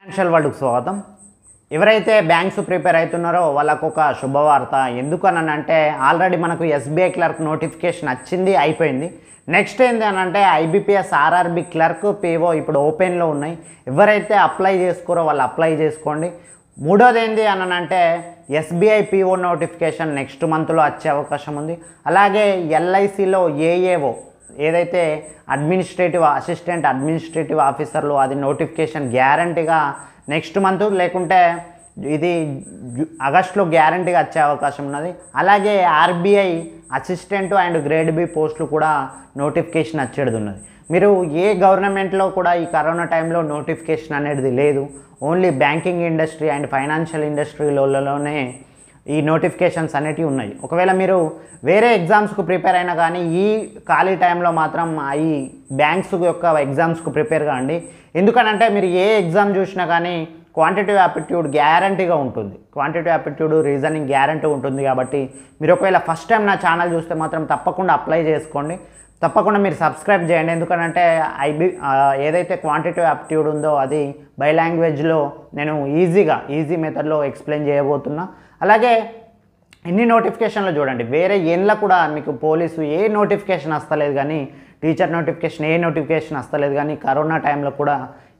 financial వరల్డ్కి స్వాగతం ఎవరైతే banks prepare అవుతున్నారో వాళ్ళకు ఒక శుభవార్త ఎందుకని అంటే ఆల్రెడీ మనకు ఎస్బీఐ క్లర్క్ నోటిఫికేషన్ వచ్చింది అయిపోయింది నెక్స్ట్ ఏంటి అని అంటే ఐబీపీఎస్ ఆర్ఆర్బి క్లర్క్ పీఓ ఇప్పుడు ఓపెన్లో ఉన్నాయి ఎవరైతే అప్లై చేసుకోరో వాళ్ళు అప్లై చేసుకోండి మూడోది ఏంటి అని అంటే ఎస్బీఐ పీఓ నోటిఫికేషన్ నెక్స్ట్ మంత్లో వచ్చే అవకాశం ఉంది అలాగే ఎల్ఐసిలో ఏఏఓ ఏదైతే అడ్మినిస్ట్రేటివ్ అసిస్టెంట్ అడ్మినిస్ట్రేటివ్ ఆఫీసర్లు అది నోటిఫికేషన్ గ్యారంటీగా నెక్స్ట్ మంత్ లేకుంటే ఇది ఆగస్టులో గ్యారంటీగా వచ్చే అవకాశం ఉన్నది అలాగే RBI assistant and grade B పోస్టులు కూడా నోటిఫికేషన్ వచ్చేది ఉన్నది మీరు ఏ గవర్నమెంట్లో కూడా ఈ కరోనా టైంలో నోటిఫికేషన్ అనేది లేదు only banking industry and financial ఇండస్ట్రీలలోనే ఈ నోటిఫికేషన్స్ అనేటివి ఉన్నాయి ఒకవేళ మీరు వేరే ఎగ్జామ్స్కు ప్రిపేర్ అయినా కానీ ఈ ఖాళీ టైంలో మాత్రం ఈ బ్యాంక్స్ యొక్క ఎగ్జామ్స్కు ప్రిపేర్ కాండి ఎందుకనంటే మీరు ఏ ఎగ్జామ్ చూసినా కానీ క్వాంటిటీ యాప్టిట్యూడ్ గ్యారంటీగా ఉంటుంది క్వాంటిటీ యాప్టిట్యూడ్ రీజనింగ్ గ్యారంటీ ఉంటుంది కాబట్టి మీరు ఒకవేళ ఫస్ట్ టైం నా ఛానల్ చూస్తే మాత్రం తప్పకుండా అప్లై చేసుకోండి తప్పకుండా మీరు సబ్స్క్రైబ్ చేయండి ఎందుకంటే ఐబి ఏదైతే క్వాంటిటీ యాప్టిట్యూడ్ ఉందో అది బై లాంగ్వేజ్లో నేను ఈజీగా ఈజీ మెథడ్లో ఎక్స్ప్లెయిన్ చేయబోతున్నా అలాగే ఎన్ని నోటిఫికేషన్లు చూడండి వేరే ఏండ్ల కూడా మీకు పోలీసు ఏ నోటిఫికేషన్ వస్తలేదు కానీ టీచర్ నోటిఫికేషన్ ఏ నోటిఫికేషన్ వస్తలేదు కానీ కరోనా టైంలో కూడా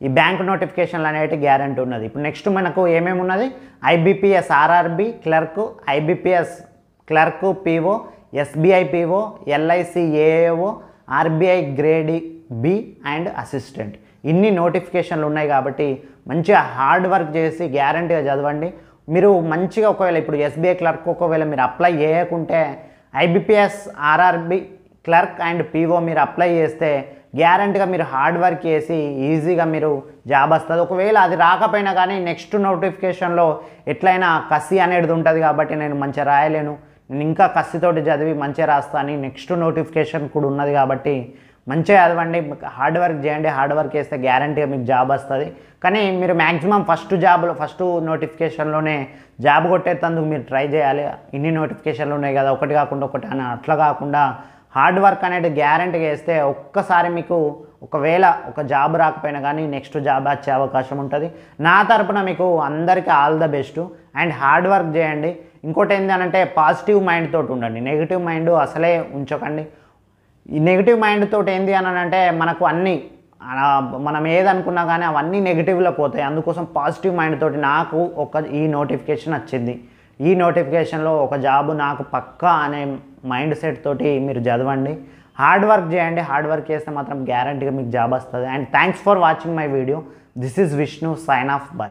ఈ బ్యాంక్ నోటిఫికేషన్లు అనేవి గ్యారంటీ ఉన్నది ఇప్పుడు నెక్స్ట్ మనకు ఏమేమి ఉన్నది IBPS RRB clerk IBPS clerk PO SBI PO LIC AAO RBI grade B and assistant ఇన్ని నోటిఫికేషన్లు ఉన్నాయి కాబట్టి మంచిగా హార్డ్ వర్క్ చేసి గ్యారంటీగా చదవండి మీరు మంచిగా ఒకవేళ ఇప్పుడు ఎస్బీఐ క్లర్క్ ఒకవేళ మీరు అప్లై చేయకుంటే IBPS RRB clerk and PO మీరు అప్లై చేస్తే గ్యారంటీగా మీరు హార్డ్ వర్క్ చేసి ఈజీగా మీరు జాబ్ వస్తుంది ఒకవేళ అది రాకపోయినా కానీ నెక్స్ట్ నోటిఫికేషన్లో ఎట్లయినా కసి అనేది ఉంటుంది కాబట్టి నేను మంచిగా రాయలేను నేను ఇంకా కసితోటి చదివి మంచిగా రాస్తా అని నెక్స్ట్ నోటిఫికేషన్ కూడా ఉన్నది కాబట్టి మంచిగా చదవండి హార్డ్ వర్క్ చేయండి హార్డ్ వర్క్ చేస్తే గ్యారంటీగా మీకు జాబ్ వస్తుంది కానీ మీరు మ్యాక్సిమం ఫస్ట్ జాబ్లో ఫస్ట్ నోటిఫికేషన్లోనే జాబ్ కొట్టేటందుకు మీరు ట్రై చేయాలి ఇన్ని నోటిఫికేషన్లు ఉన్నాయి కదా ఒకటి కాకుండా ఒకటి అని అట్లా కాకుండా హార్డ్ వర్క్ అనేది గ్యారంటీ చేస్తే ఒక్కసారి మీకు ఒకవేళ ఒక జాబ్ రాకపోయినా కానీ నెక్స్ట్ జాబ్ వచ్చే అవకాశం ఉంటుంది నా తరపున మీకు అందరికీ all the best and hard work చేయండి ఇంకోటి ఏంటంటే పాజిటివ్ మైండ్ తోటి ఉండండి నెగిటివ్ మైండ్ అసలే ఉంచకండి ఈ నెగిటివ్ మైండ్ తోటి ఏంది అని అంటే మనకు అన్నీ మనం ఏదనుకున్నా కానీ అవన్నీ నెగిటివ్లో పోతాయి అందుకోసం పాజిటివ్ మైండ్ తోటి నాకు ఒక ఈ నోటిఫికేషన్ వచ్చింది ఈ నోటిఫికేషన్లో ఒక జాబ్ నాకు పక్కా అనే మైండ్ సెట్ తోటి మీరు చదవండి హార్డ్ వర్క్ చేయండి హార్డ్ వర్క్ చేస్తే మాత్రం గ్యారంటీగా మీకు జాబ్ వస్తుంది and thanks for watching my video this is Vishnu sign off by